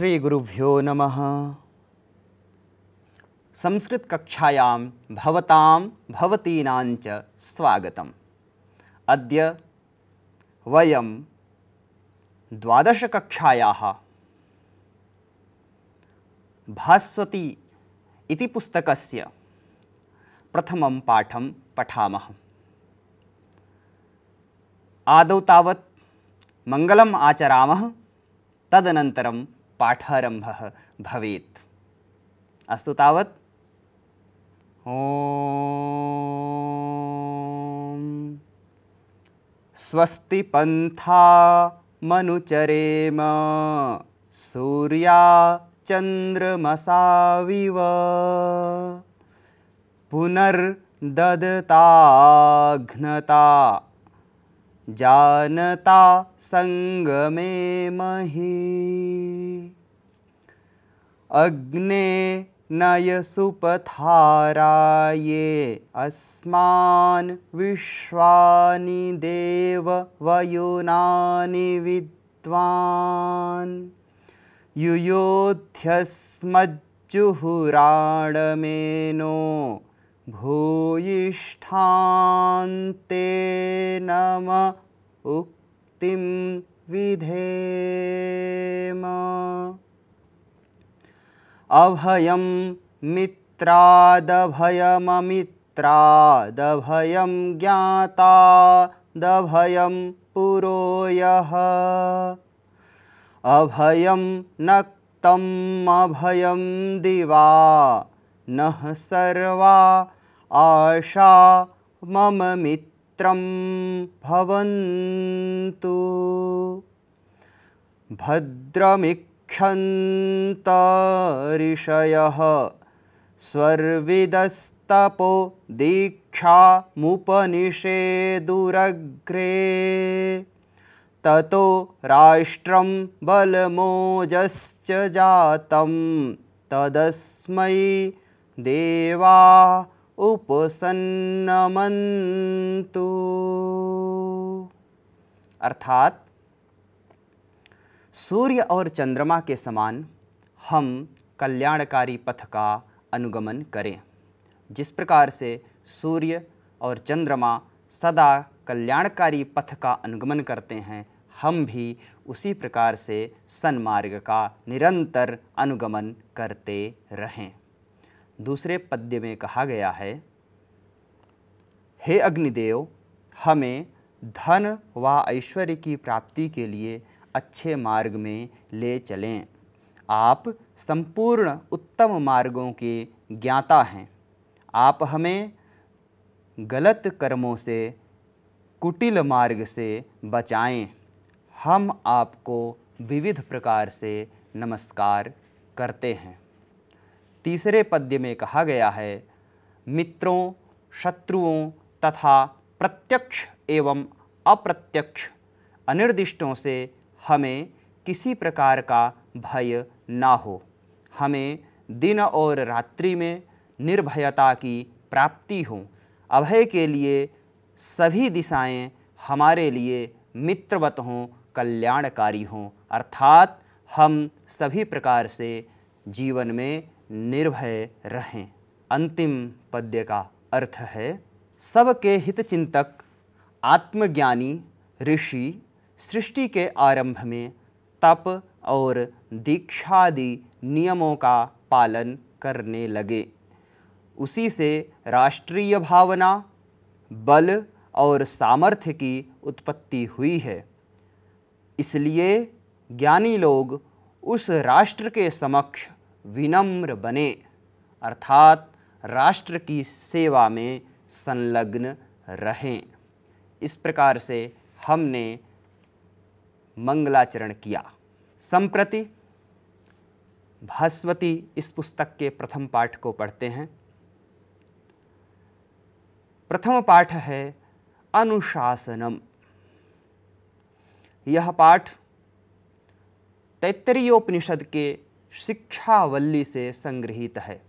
श्रीगुरुभ्यो नमः संस्कृतकक्षायां भवतां भवतीनां च स्वागतम् अद्य वयं द्वादशकक्षायाः भास्वती इति पुस्तकस्य प्रथमं पाठं पठामः आदौ तावत् मङ्गलम् आचरामः तदनन्तरं पाठारम्भः भवेत् अस्तु तावत् स्वस्ति पन्था मनुचरेम सूर्या चन्द्रमसाविव पुनर्ददताघ्नता जानता संगमे महे अग्ने नय सुपथाराये राये विश्वानि देव वयुनानि विद्वान् युयोध्यस्मज्जुहुराणमेनो भूयिष्ठान्ते नम उक्तिं विधेम अभयं मित्रा दभयममित्रा दभयं ज्ञातादभयं पुरोयः अभयं अभयम् दिवा नः सर्वा आशा मम मित्रं भवन्तु भद्रमिक्षन्तरिषयः स्वर्विदस्तपो दीक्षामुपनिषे दुरग्रे ततो राष्ट्रं बलमोजश्च जातं तदस्मै देवा उपसन्नमंतु अर्थात सूर्य और चंद्रमा के समान हम कल्याणकारी पथ का अनुगमन करें जिस प्रकार से सूर्य और चंद्रमा सदा कल्याणकारी पथ का अनुगमन करते हैं हम भी उसी प्रकार से सन्मार्ग का निरंतर अनुगमन करते रहें दूसरे पद्य में कहा गया है हे अग्निदेव हमें धन व ऐश्वर्य की प्राप्ति के लिए अच्छे मार्ग में ले चलें आप संपूर्ण उत्तम मार्गों के ज्ञाता हैं आप हमें गलत कर्मों से कुटिल मार्ग से बचाएं हम आपको विविध प्रकार से नमस्कार करते हैं तीसरे पद्य में कहा गया है मित्रों शत्रुओं तथा प्रत्यक्ष एवं अप्रत्यक्ष अनिर्दिष्टों से हमें किसी प्रकार का भय ना हो हमें दिन और रात्रि में निर्भयता की प्राप्ति हो अभय के लिए सभी दिशाएं हमारे लिए मित्रवत हों कल्याणकारी हों अर्थात हम सभी प्रकार से जीवन में निर्भय रहें अंतिम पद्य का अर्थ है सबके हित चिंतक आत्मज्ञानी ऋषि सृष्टि के आरंभ में तप और दीक्षादि नियमों का पालन करने लगे उसी से राष्ट्रीय भावना बल और सामर्थ्य की उत्पत्ति हुई है इसलिए ज्ञानी लोग उस राष्ट्र के समक्ष विनम्र बने अर्थात राष्ट्र की सेवा में संलग्न रहें इस प्रकार से हमने मंगलाचरण किया संप्रति भास्वती इस पुस्तक के प्रथम पाठ को पढ़ते हैं प्रथम पाठ है अनुशासनम यह पाठ उपनिषद के शिक्षावल्ली से संग्रहित है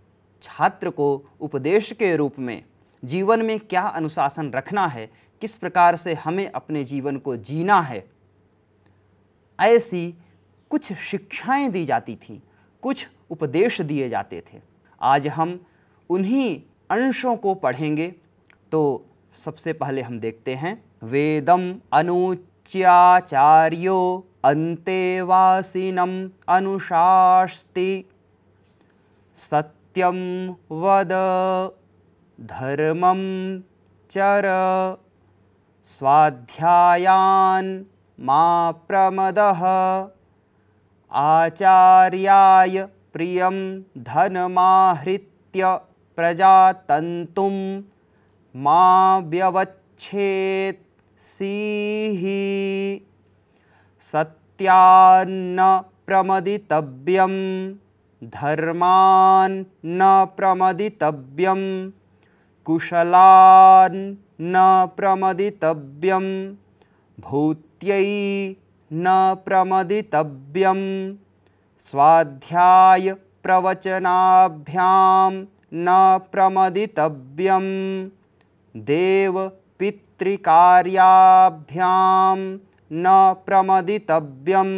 छात्र को उपदेश के रूप में जीवन में क्या अनुशासन रखना है किस प्रकार से हमें अपने जीवन को जीना है ऐसी कुछ शिक्षाएं दी जाती थीं कुछ उपदेश दिए जाते थे आज हम उन्हीं अंशों को पढ़ेंगे तो सबसे पहले हम देखते हैं वेदम अनुच्याचार्यो अन्तेवासिनम् अनुशास्ति सत्यं वद धर्मं चर स्वाध्यायान् मा प्रमदः आचार्याय प्रियं धनमाहृत्य प्रजातन्तुं मा व्यवच्छेत् सत्यान्न प्रमदितव्यं न प्रमदितव्यं न प्रमदितव्यं भूत्यै न प्रमदितव्यं स्वाध्यायप्रवचनाभ्यां न प्रमदितव्यं देव पितृकार्याभ्यां न प्रमदितव्यं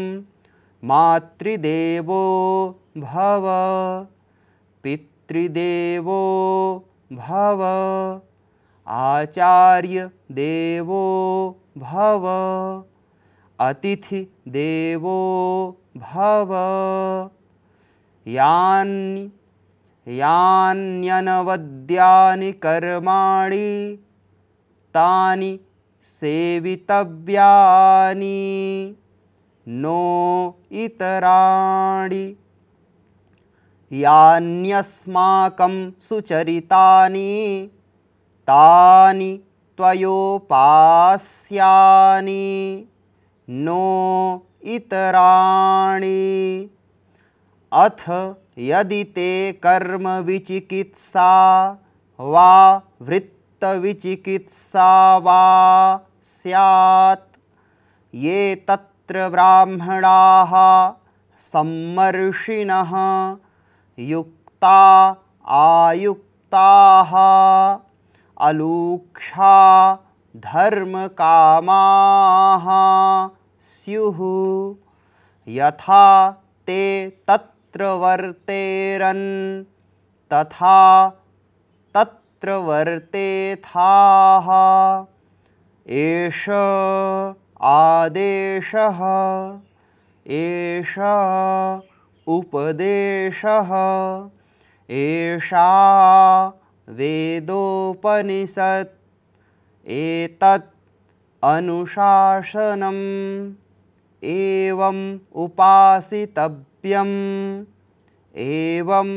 मातृदेवो भव पितृदेवो भव आचार्यदेवो भव अतिथिदेवो भव यानि यान्यनवद्यानि कर्माणि तानि सेवितव्यानि नो इतराणि यान्यस्माकं सुचरितानि तानि त्वयोपास्यानि नो इतराणि अथ यदि ते कर्मविचिकित्सा वा वृत् विचिकित्सा वा स्यात् ये तत्र ब्राह्मणाः सम्मर्षिणः युक्ता आयुक्ताः अलूक्षा धर्मकामाः स्युः यथा ते तत्र वर्तेरन् तथा वर्तेथाः एष आदेशः एष उपदेशः एषा वेदोपनिषत् एतत् अनुशासनम् उपासितव्यम् एवं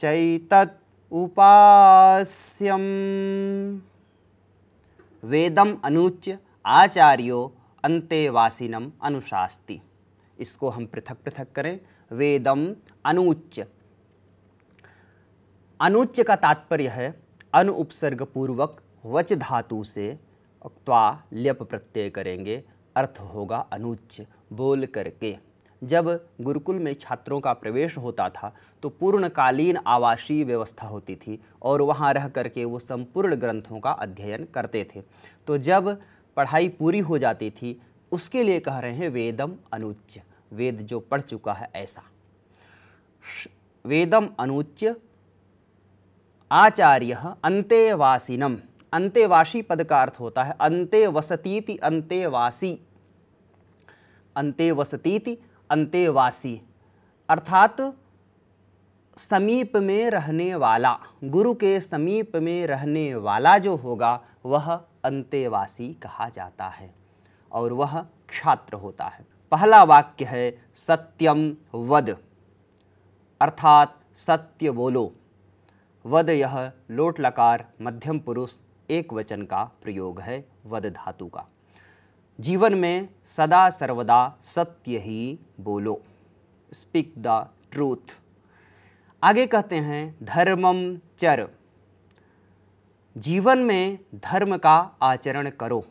चैतत् उपास्यम वेदम अनुच्य आचार्यो अंतेवासिनम अनुशास्ति इसको हम पृथक पृथक करें वेदम अनुच्य अनुच्य का तात्पर्य है अनु पूर्वक वच धातु से त्वा ल्यप प्रत्यय करेंगे अर्थ होगा अनुच्च बोल करके जब गुरुकुल में छात्रों का प्रवेश होता था तो पूर्णकालीन आवासीय व्यवस्था होती थी और वहाँ रह कर के वो संपूर्ण ग्रंथों का अध्ययन करते थे तो जब पढ़ाई पूरी हो जाती थी उसके लिए कह रहे हैं वेदम अनुच्च वेद जो पढ़ चुका है ऐसा वेदम अनुच्च आचार्य अंतेवासिनम अंतेवासी पद का अर्थ होता है अंते वसतीति अंतेवासी अंते वसतीति अंतेवासी अर्थात समीप में रहने वाला गुरु के समीप में रहने वाला जो होगा वह अंतेवासी कहा जाता है और वह छात्र होता है पहला वाक्य है सत्यम वद अर्थात सत्य बोलो वद यह लोट लकार मध्यम पुरुष एक वचन का प्रयोग है वद धातु का जीवन में सदा सर्वदा सत्य ही बोलो स्पीक द ट्रूथ आगे कहते हैं धर्मम चर जीवन में धर्म का आचरण करो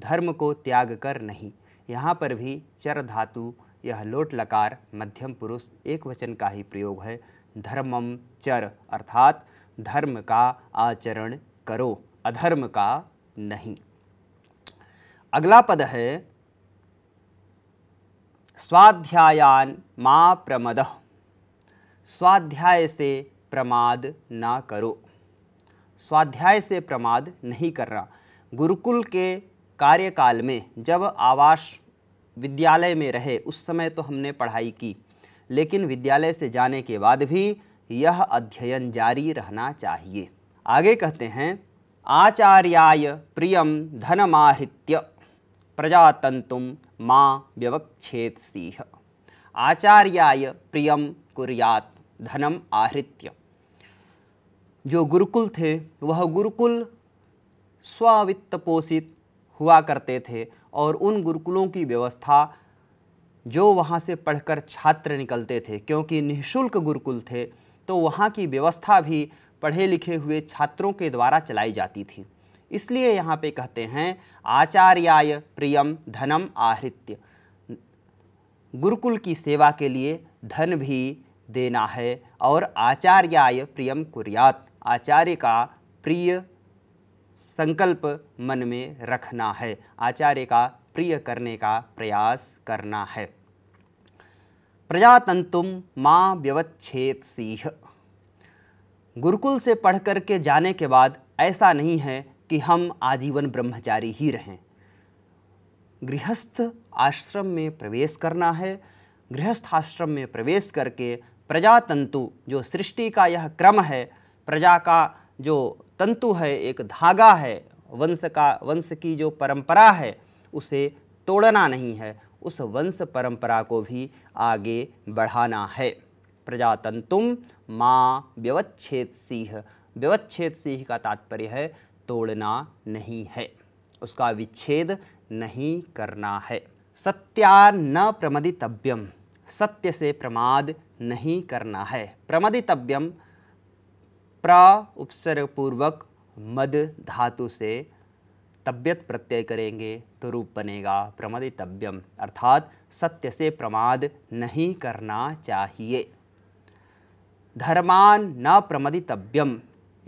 धर्म को त्याग कर नहीं यहाँ पर भी चर धातु यह लोट लकार मध्यम पुरुष एक वचन का ही प्रयोग है धर्मम चर अर्थात धर्म का आचरण करो अधर्म का नहीं अगला पद है स्वाध्यायान मा प्रमद स्वाध्याय से प्रमाद ना करो स्वाध्याय से प्रमाद नहीं करना गुरुकुल के कार्यकाल में जब आवास विद्यालय में रहे उस समय तो हमने पढ़ाई की लेकिन विद्यालय से जाने के बाद भी यह अध्ययन जारी रहना चाहिए आगे कहते हैं आचार्याय प्रियम धनमाहित्य प्रजातंतुम माँ व्यवक्षेत सिंह आचार्याय प्रियम कुरियात धनम आहृत्य जो गुरुकुल थे वह गुरुकुल स्वावित्त पोषित हुआ करते थे और उन गुरुकुलों की व्यवस्था जो वहाँ से पढ़कर छात्र निकलते थे क्योंकि निःशुल्क गुरुकुल थे तो वहाँ की व्यवस्था भी पढ़े लिखे हुए छात्रों के द्वारा चलाई जाती थी इसलिए यहाँ पे कहते हैं आचार्याय प्रियम धनम आहृत्य गुरुकुल की सेवा के लिए धन भी देना है और आचार्याय प्रियम कुर्यात आचार्य का प्रिय संकल्प मन में रखना है आचार्य का प्रिय करने का प्रयास करना है प्रजातंतुम माँ व्यवच्छेद सिंह गुरुकुल से पढ़ करके जाने के बाद ऐसा नहीं है कि हम आजीवन ब्रह्मचारी ही रहें गृहस्थ आश्रम में प्रवेश करना है गृहस्थ आश्रम में प्रवेश करके प्रजातंतु जो सृष्टि का यह क्रम है प्रजा का जो तंतु है एक धागा है वंश का वंश की जो परंपरा है उसे तोड़ना नहीं है उस वंश परंपरा को भी आगे बढ़ाना है प्रजातंतुम माँ व्यवच्छेद सिंह व्यवच्छेद सिंह का तात्पर्य है तोड़ना नहीं है उसका विच्छेद नहीं करना है सत्या न प्रमदितव्यम सत्य से प्रमाद नहीं करना है प्रमदितव्यम प्र उपसर्ग पूर्वक मद धातु से तब्यत प्रत्यय करेंगे तो रूप बनेगा प्रमदितव्यम अर्थात सत्य से प्रमाद नहीं करना चाहिए धर्मान न प्रमदितव्यम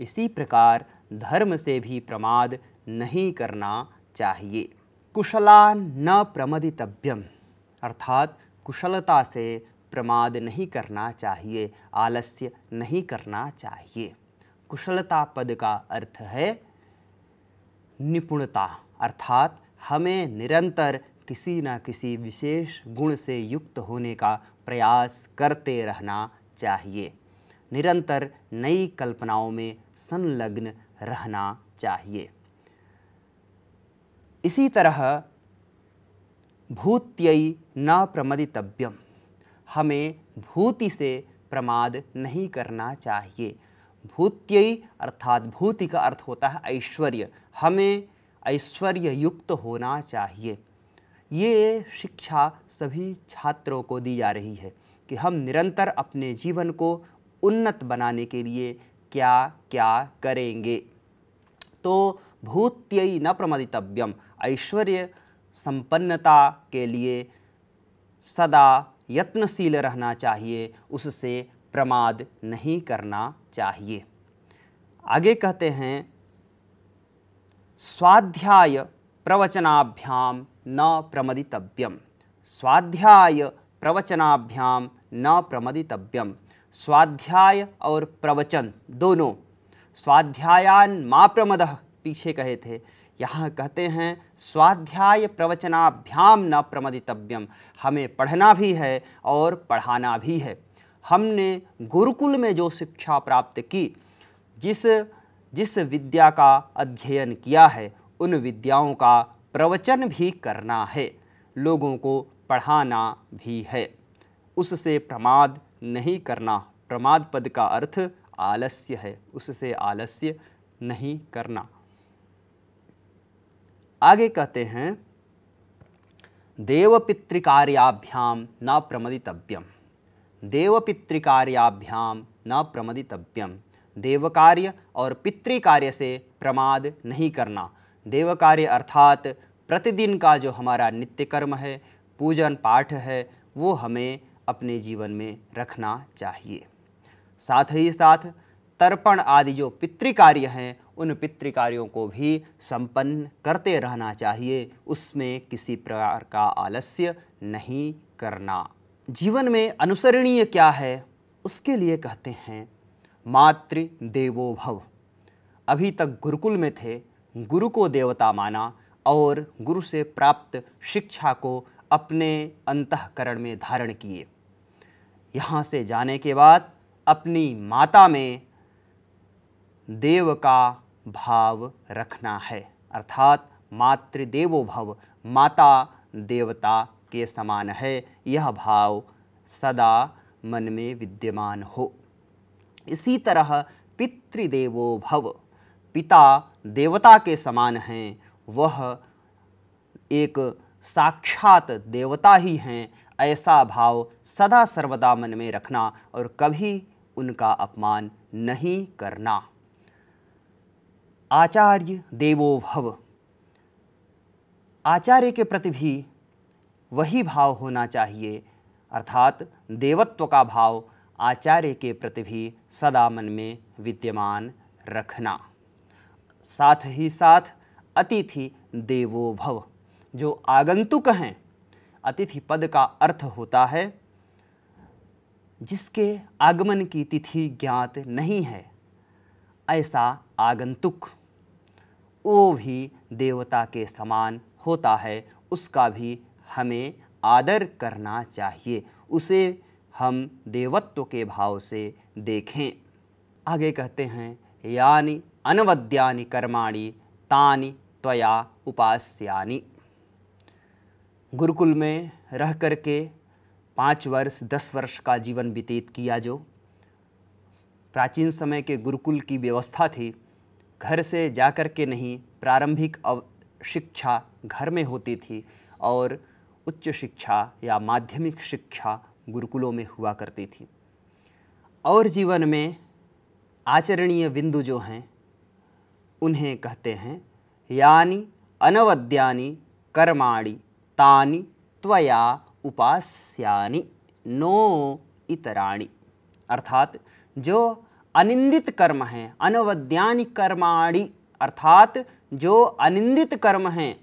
इसी प्रकार धर्म से भी प्रमाद नहीं करना चाहिए कुशला न प्रमदितव्यम अर्थात कुशलता से प्रमाद नहीं करना चाहिए आलस्य नहीं करना चाहिए कुशलता पद का अर्थ है निपुणता अर्थात हमें निरंतर किसी न किसी विशेष गुण से युक्त होने का प्रयास करते रहना चाहिए निरंतर नई कल्पनाओं में संलग्न रहना चाहिए इसी तरह भूत्यई न प्रमदितव्यम हमें भूति से प्रमाद नहीं करना चाहिए भूत्यई अर्थात भूति का अर्थ होता है ऐश्वर्य हमें ऐश्वर्य युक्त होना चाहिए ये शिक्षा सभी छात्रों को दी जा रही है कि हम निरंतर अपने जीवन को उन्नत बनाने के लिए क्या क्या करेंगे तो भूत्यई न प्रमदितव्यम ऐश्वर्य संपन्नता के लिए सदा यत्नशील रहना चाहिए उससे प्रमाद नहीं करना चाहिए आगे कहते हैं स्वाध्याय प्रवचनाभ्याम न प्रमदितव्यम स्वाध्याय प्रवचनाभ्याम न प्रमदितव्यम स्वाध्याय और प्रवचन दोनों स्वाध्यायान मा प्रमद पीछे कहे थे यहाँ कहते हैं स्वाध्याय प्रवचनाभ्याम न प्रमदितव्यम हमें पढ़ना भी है और पढ़ाना भी है हमने गुरुकुल में जो शिक्षा प्राप्त की जिस जिस विद्या का अध्ययन किया है उन विद्याओं का प्रवचन भी करना है लोगों को पढ़ाना भी है उससे प्रमाद नहीं करना प्रमाद पद का अर्थ आलस्य है उससे आलस्य नहीं करना आगे कहते हैं पितृकार्याभ्याम न प्रमदितव्यम पितृकार्याभ्याम न प्रमदितव्यम देव कार्य और पितृकार्य से प्रमाद नहीं करना देव कार्य अर्थात प्रतिदिन का जो हमारा नित्य कर्म है पूजन पाठ है वो हमें अपने जीवन में रखना चाहिए साथ ही साथ तर्पण आदि जो पितृकार्य हैं उन पितृकार्यों को भी संपन्न करते रहना चाहिए उसमें किसी प्रकार का आलस्य नहीं करना जीवन में अनुसरणीय क्या है उसके लिए कहते हैं मातृ देवो भव अभी तक गुरुकुल में थे गुरु को देवता माना और गुरु से प्राप्त शिक्षा को अपने अंतकरण में धारण किए यहाँ से जाने के बाद अपनी माता में देव का भाव रखना है अर्थात मातृदेवो भव माता देवता के समान है यह भाव सदा मन में विद्यमान हो इसी तरह पितृदेवो भव पिता देवता के समान हैं वह एक साक्षात देवता ही हैं ऐसा भाव सदा सर्वदा मन में रखना और कभी उनका अपमान नहीं करना आचार्य देवो भव आचार्य के प्रति भी वही भाव होना चाहिए अर्थात देवत्व का भाव आचार्य के प्रति भी सदा मन में विद्यमान रखना साथ ही साथ अतिथि देवो भव जो आगंतुक हैं अतिथि पद का अर्थ होता है जिसके आगमन की तिथि ज्ञात नहीं है ऐसा आगंतुक वो भी देवता के समान होता है उसका भी हमें आदर करना चाहिए उसे हम देवत्व के भाव से देखें आगे कहते हैं यानी अनवद्यानि कर्माणि तानि त्वया उपास्यानि गुरुकुल में रह कर के पाँच वर्ष दस वर्ष का जीवन व्यतीत किया जो प्राचीन समय के गुरुकुल की व्यवस्था थी घर से जाकर के नहीं प्रारंभिक अव शिक्षा घर में होती थी और उच्च शिक्षा या माध्यमिक शिक्षा गुरुकुलों में हुआ करती थी और जीवन में आचरणीय बिंदु जो हैं उन्हें कहते हैं यानी अनवद्यानि कर्माणि तानि त्वया उपास्यानि नो इतराणि अर्थात जो अनिंदित कर्म हैं अनवद्यानि कर्माणि अर्थात जो अनिंदित कर्म हैं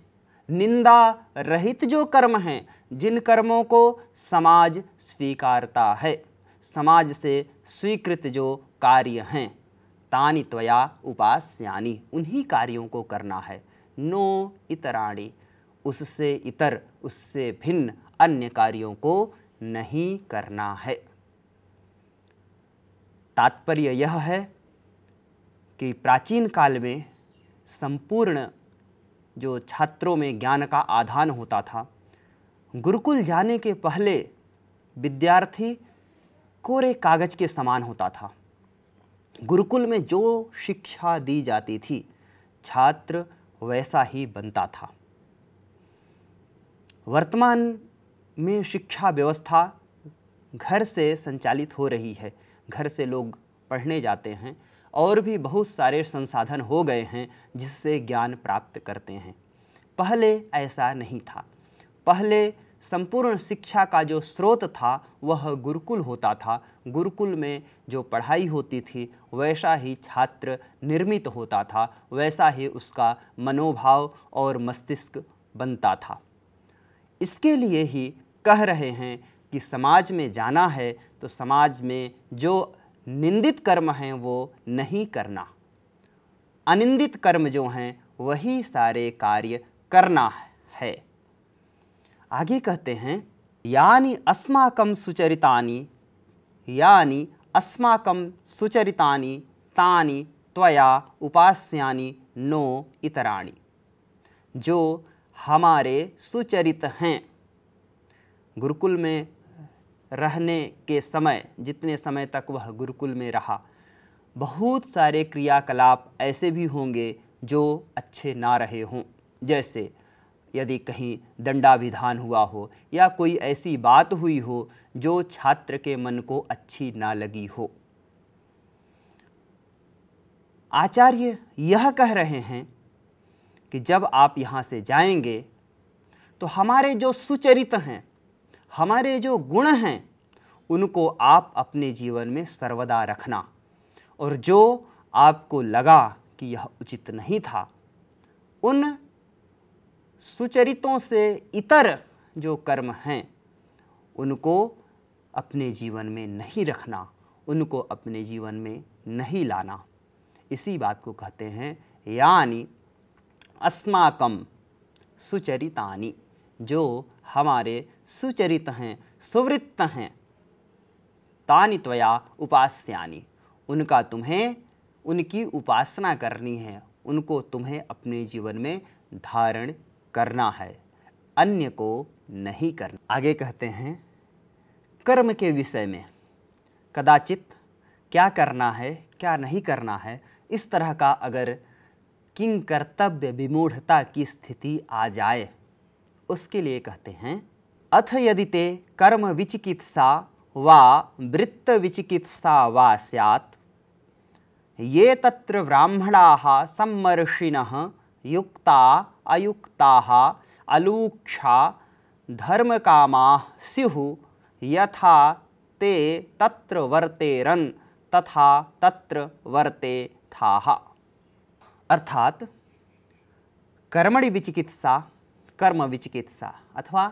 निंदा रहित जो कर्म हैं जिन कर्मों को समाज स्वीकारता है समाज से स्वीकृत जो कार्य हैं तानि त्वया उपास्यानि उन्हीं कार्यों को करना है नो इतराणि उससे इतर उससे भिन्न अन्य कार्यों को नहीं करना है तात्पर्य यह है कि प्राचीन काल में संपूर्ण जो छात्रों में ज्ञान का आधान होता था गुरुकुल जाने के पहले विद्यार्थी कोरे कागज के समान होता था गुरुकुल में जो शिक्षा दी जाती थी छात्र वैसा ही बनता था वर्तमान में शिक्षा व्यवस्था घर से संचालित हो रही है घर से लोग पढ़ने जाते हैं और भी बहुत सारे संसाधन हो गए हैं जिससे ज्ञान प्राप्त करते हैं पहले ऐसा नहीं था पहले संपूर्ण शिक्षा का जो स्रोत था वह गुरुकुल होता था गुरुकुल में जो पढ़ाई होती थी वैसा ही छात्र निर्मित होता था वैसा ही उसका मनोभाव और मस्तिष्क बनता था इसके लिए ही कह रहे हैं कि समाज में जाना है तो समाज में जो निंदित कर्म हैं वो नहीं करना अनिंदित कर्म जो हैं वही सारे कार्य करना है आगे कहते हैं यानी अस्माकम सुचरितानी यानी अस्माकम सुचरितानी तानी त्वया उपास्यानी नो इतराणी जो हमारे सुचरित हैं गुरुकुल में रहने के समय जितने समय तक वह गुरुकुल में रहा बहुत सारे क्रियाकलाप ऐसे भी होंगे जो अच्छे ना रहे हों जैसे यदि कहीं दंडाविधान हुआ हो या कोई ऐसी बात हुई हो जो छात्र के मन को अच्छी ना लगी हो आचार्य यह कह रहे हैं कि जब आप यहाँ से जाएंगे तो हमारे जो सुचरित हैं हमारे जो गुण हैं उनको आप अपने जीवन में सर्वदा रखना और जो आपको लगा कि यह उचित नहीं था उन सुचरितों से इतर जो कर्म हैं उनको अपने जीवन में नहीं रखना उनको अपने जीवन में नहीं लाना इसी बात को कहते हैं यानी अस्माकम सुचरितानी जो हमारे सुचरित हैं सुवृत्त हैं तानि त्वया उपास्यानी उनका तुम्हें उनकी उपासना करनी है उनको तुम्हें अपने जीवन में धारण करना है अन्य को नहीं करना आगे कहते हैं कर्म के विषय में कदाचित क्या करना है क्या नहीं करना है इस तरह का अगर किंग कर्तव्य विमूढ़ता की स्थिति आ जाए उसके लिए कहते हैं अथ यदि ते कर्म विचिकित्सा वा वृत्त विचिकित्सा वा सैत् ये तत्र ब्राह्मणा सम्मर्षिण युक्ता अयुक्ता अलूक्षा धर्म काम स्यु यथा ते तत्र वर्तेरन तथा तत्र वर्ते था अर्थात कर्मणि विचिकित्सा कर्म विचिकित्सा अथवा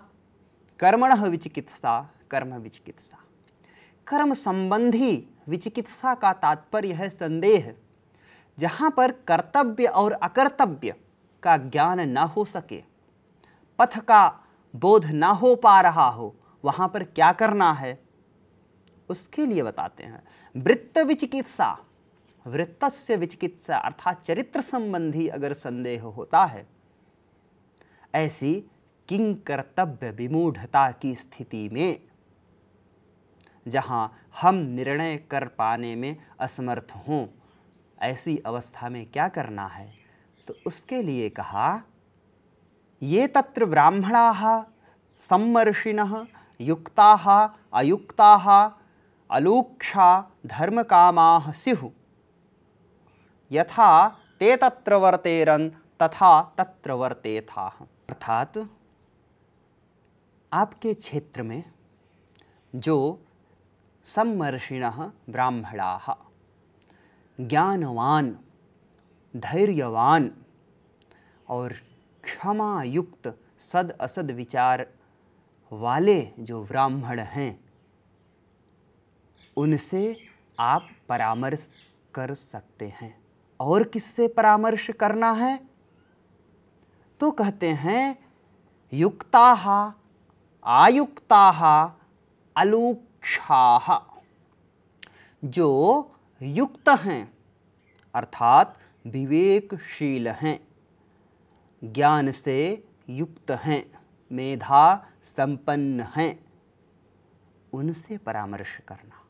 कर्मण विचिकित्सा कर्म विचिकित्सा कर्म संबंधी विचिकित्सा का तात्पर्य है संदेह जहाँ पर कर्तव्य और अकर्तव्य का ज्ञान ना हो सके पथ का बोध ना हो पा रहा हो वहाँ पर क्या करना है उसके लिए बताते हैं वृत्त विचिकित्सा वृत्त से विचिकित्सा अर्थात चरित्र संबंधी अगर संदेह होता है ऐसी किंग कर्तव्य विमूढ़ता की स्थिति में जहाँ हम निर्णय कर पाने में असमर्थ हों ऐसी अवस्था में क्या करना है तो उसके लिए कहा ये तत्र ब्राह्मणा सम्मर्षिण युक्ता अयुक्ता अलूक्षा काम स्यु यथा ते तत्र वर्तेरन तथा तत्र वर्तेथाः अर्थात आपके क्षेत्र में जो सम्मर्षिण ब्राह्मणा ज्ञानवान धैर्यवान और क्षमा युक्त सद असद विचार वाले जो ब्राह्मण हैं उनसे आप परामर्श कर सकते हैं और किससे परामर्श करना है तो कहते हैं युक्ता आयुक्ता अलूक्षा जो युक्त हैं अर्थात विवेकशील हैं ज्ञान से युक्त हैं मेधा संपन्न हैं उनसे परामर्श करना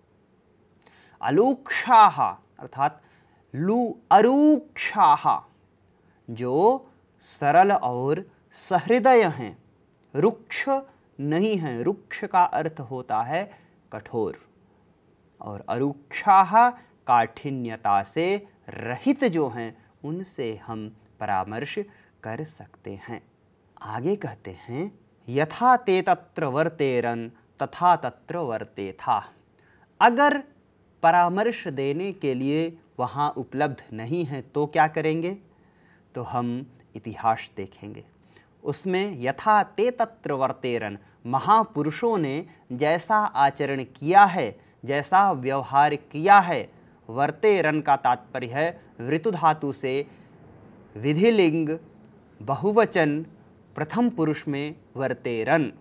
अलूक्षा अर्थात लू अरूक्षा जो सरल और सहृदय हैं रुक्ष नहीं हैं रुक्ष का अर्थ होता है कठोर और अरुक्षा काठिन्यता से रहित जो हैं उनसे हम परामर्श कर सकते हैं आगे कहते हैं यथा ते तत्र वर्तेरन तथा तत्र वर्ते था अगर परामर्श देने के लिए वहाँ उपलब्ध नहीं है तो क्या करेंगे तो हम इतिहास देखेंगे उसमें यथा ते तत्र वर्तेरन महापुरुषों ने जैसा आचरण किया है जैसा व्यवहार किया है वर्तेरन का तात्पर्य है ऋतु धातु से विधिलिंग बहुवचन प्रथम पुरुष में वर्तेरन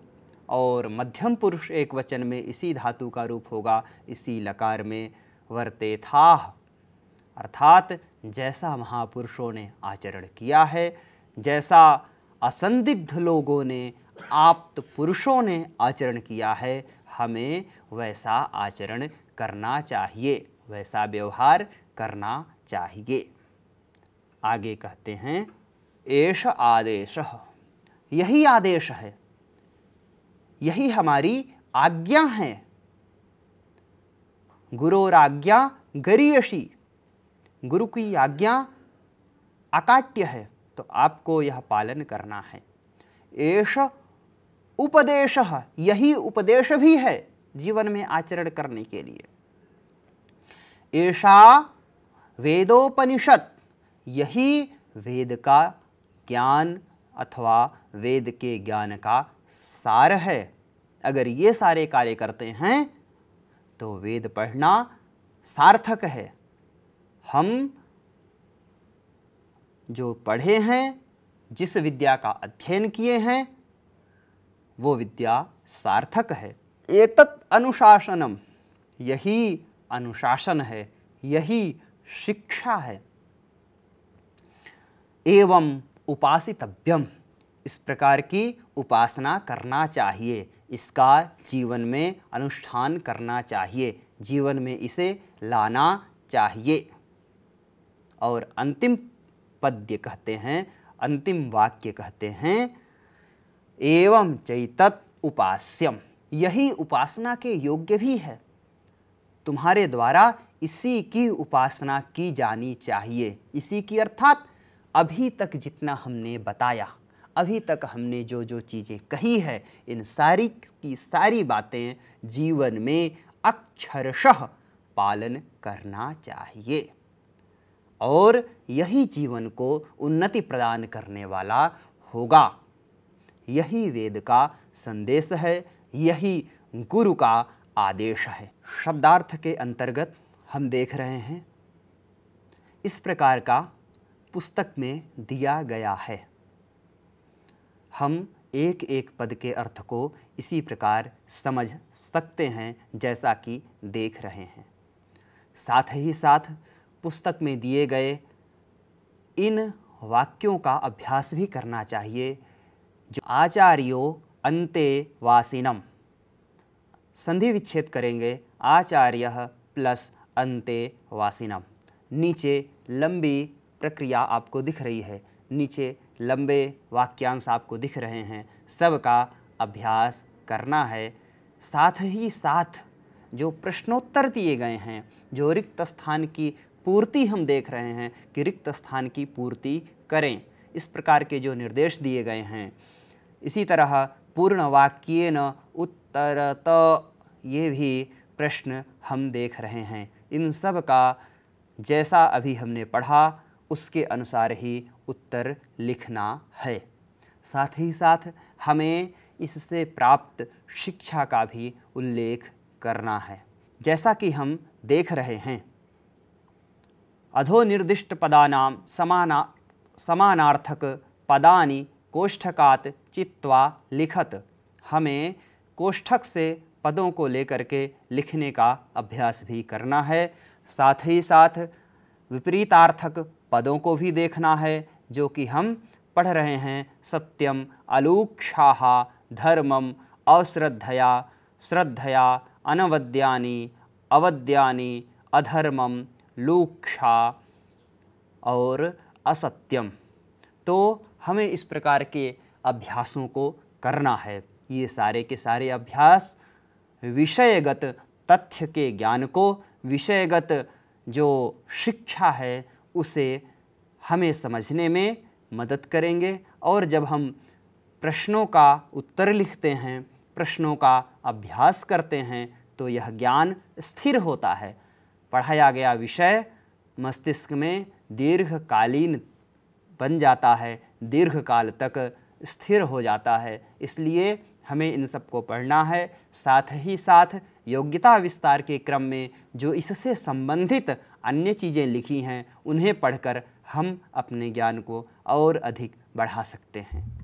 और मध्यम पुरुष एक वचन में इसी धातु का रूप होगा इसी लकार में वर्ते था अर्थात जैसा महापुरुषों ने आचरण किया है जैसा असंदिग्ध लोगों ने आप्त पुरुषों ने आचरण किया है हमें वैसा आचरण करना चाहिए वैसा व्यवहार करना चाहिए आगे कहते हैं एश आदेश यही आदेश है यही हमारी आज्ञा है गुरोराज्ञा गरीयशी गुरु की आज्ञा अकाट्य है तो आपको यह पालन करना है एष उपदेश यही उपदेश भी है जीवन में आचरण करने के लिए ऐसा वेदोपनिषद यही वेद का ज्ञान अथवा वेद के ज्ञान का सार है अगर ये सारे कार्य करते हैं तो वेद पढ़ना सार्थक है हम जो पढ़े हैं जिस विद्या का अध्ययन किए हैं वो विद्या सार्थक है एतत् अनुशासनम यही अनुशासन है यही शिक्षा है एवं उपासितव्यम इस प्रकार की उपासना करना चाहिए इसका जीवन में अनुष्ठान करना चाहिए जीवन में इसे लाना चाहिए और अंतिम पद्य कहते हैं अंतिम वाक्य कहते हैं एवं चैतत उपास्यम यही उपासना के योग्य भी है तुम्हारे द्वारा इसी की उपासना की जानी चाहिए इसी की अर्थात अभी तक जितना हमने बताया अभी तक हमने जो जो चीज़ें कही है इन सारी की सारी बातें जीवन में अक्षरशः पालन करना चाहिए और यही जीवन को उन्नति प्रदान करने वाला होगा यही वेद का संदेश है यही गुरु का आदेश है शब्दार्थ के अंतर्गत हम देख रहे हैं इस प्रकार का पुस्तक में दिया गया है हम एक एक पद के अर्थ को इसी प्रकार समझ सकते हैं जैसा कि देख रहे हैं साथ ही साथ पुस्तक में दिए गए इन वाक्यों का अभ्यास भी करना चाहिए जो आचार्यो अन्ते वासिनम संधि विच्छेद करेंगे आचार्य प्लस अंते वासिनम नीचे लंबी प्रक्रिया आपको दिख रही है नीचे लंबे वाक्यांश आपको दिख रहे हैं सब का अभ्यास करना है साथ ही साथ जो प्रश्नोत्तर दिए गए हैं जो रिक्त स्थान की पूर्ति हम देख रहे हैं कि रिक्त स्थान की पूर्ति करें इस प्रकार के जो निर्देश दिए गए हैं इसी तरह पूर्ण वाक्य न उत्तरत ये भी प्रश्न हम देख रहे हैं इन सब का जैसा अभी हमने पढ़ा उसके अनुसार ही उत्तर लिखना है साथ ही साथ हमें इससे प्राप्त शिक्षा का भी उल्लेख करना है जैसा कि हम देख रहे हैं समान समाना पदा कोष्ठकात चित्वा लिखत हमें कोष्ठक से पदों को लेकर के लिखने का अभ्यास भी करना है साथ ही साथ विपरीतार्थक पदों को भी देखना है जो कि हम पढ़ रहे हैं सत्यम अलूक्षा धर्मम अश्रद्धया श्रद्धया अनवद्यानि अवद्यानि अधर्मम लोक्षा और असत्यम तो हमें इस प्रकार के अभ्यासों को करना है ये सारे के सारे अभ्यास विषयगत तथ्य के ज्ञान को विषयगत जो शिक्षा है उसे हमें समझने में मदद करेंगे और जब हम प्रश्नों का उत्तर लिखते हैं प्रश्नों का अभ्यास करते हैं तो यह ज्ञान स्थिर होता है पढ़ाया गया विषय मस्तिष्क में दीर्घकालीन बन जाता है दीर्घकाल तक स्थिर हो जाता है इसलिए हमें इन सबको पढ़ना है साथ ही साथ योग्यता विस्तार के क्रम में जो इससे संबंधित अन्य चीज़ें लिखी हैं उन्हें पढ़कर हम अपने ज्ञान को और अधिक बढ़ा सकते हैं